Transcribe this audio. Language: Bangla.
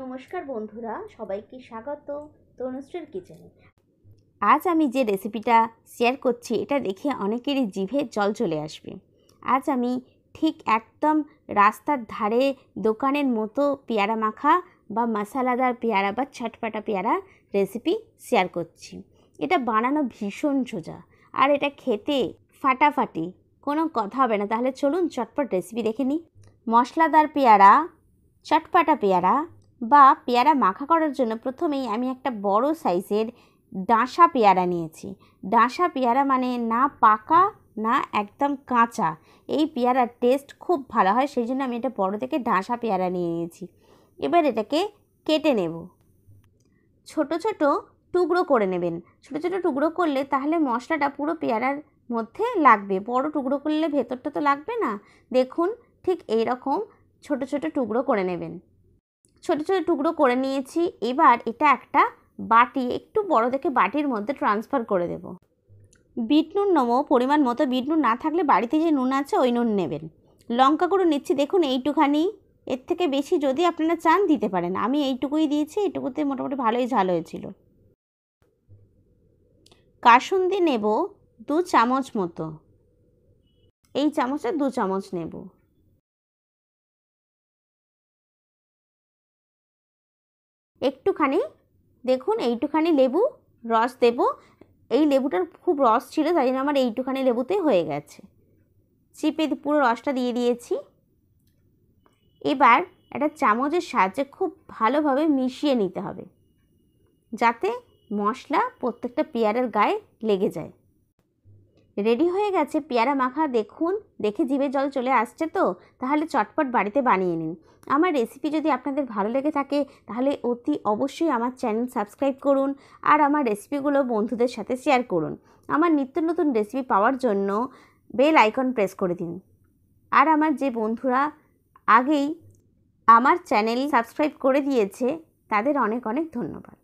নমস্কার বন্ধুরা সবাইকে স্বাগত তনুশ্রীর কিচেনে আজ আমি যে রেসিপিটা শেয়ার করছি এটা দেখে অনেকেরই জিভে জল চলে আসবে আজ আমি ঠিক একদম রাস্তার ধারে দোকানের মতো পেয়ারা মাখা বা মশালাদার পেয়ারা বা ছটপাটা পেয়ারা রেসিপি শেয়ার করছি এটা বানানো ভীষণ সোজা আর এটা খেতে ফাটাফাটি কোনো কথা হবে না তাহলে চলুন চটপট রেসিপি দেখে নিই মশলাদার পেয়ারা চটপাটা পেয়ারা বা পেয়ারা মাখা করার জন্য প্রথমেই আমি একটা বড় সাইজের ডাঁশা পেয়ারা নিয়েছি ডাঁশা পেয়ারা মানে না পাকা না একদম কাঁচা এই পেয়ারার টেস্ট খুব ভালো হয় সেই জন্য আমি এটা বড় থেকে ডাঁশা পেয়ারা নিয়ে নিয়েছি এবার এটাকে কেটে নেব ছোট ছোট টুকরো করে নেবেন ছোট ছোট টুকরো করলে তাহলে মশলাটা পুরো পেয়ারার মধ্যে লাগবে বড় টুকরো করলে ভেতরটা তো লাগবে না দেখুন ঠিক এই রকম ছোট ছোট টুকরো করে নেবেন ছোট ছোট টুকরো করে নিয়েছি এবার এটা একটা বাটি একটু বড় দেখে বাটির মধ্যে ট্রান্সফার করে দেব বিট নুন নেবো পরিমাণ মতো বিট নুন না থাকলে বাড়িতে যে নুন আছে ওই নুন নেবেন লঙ্কা গুঁড়ো নিচ্ছি দেখুন এইটুখানি এর থেকে বেশি যদি আপনারা চান দিতে পারেন আমি এইটুকুই দিয়েছি এইটুকুতে মোটামুটি ভালোই ঝাল হয়েছিল কাসুন্দি নেব দু চামচ মতো এই চামচে দু চামচ নেব একটুখানি দেখুন এইটুখানি লেবু রস দেব এই লেবুটার খুব রস ছিল তাই জন্য আমার এইটুখানি লেবুতে হয়ে গেছে চিপে পুরো রসটা দিয়ে দিয়েছি এবার একটা চামচের সাহায্যে খুব ভালোভাবে মিশিয়ে নিতে হবে যাতে মশলা প্রত্যেকটা পেয়ারের গায়ে লেগে যায় রেডি হয়ে গেছে পেয়ারা মাখা দেখুন দেখে জিভে জল চলে আসছে তো তাহলে চটপট বাড়িতে বানিয়ে নিন আমার রেসিপি যদি আপনাদের ভালো লেগে থাকে তাহলে অতি অবশ্যই আমার চ্যানেল সাবস্ক্রাইব করুন আর আমার রেসিপিগুলো বন্ধুদের সাথে শেয়ার করুন আমার নিত্য নতুন রেসিপি পাওয়ার জন্য বেল আইকন প্রেস করে দিন আর আমার যে বন্ধুরা আগেই আমার চ্যানেল সাবস্ক্রাইব করে দিয়েছে তাদের অনেক অনেক ধন্যবাদ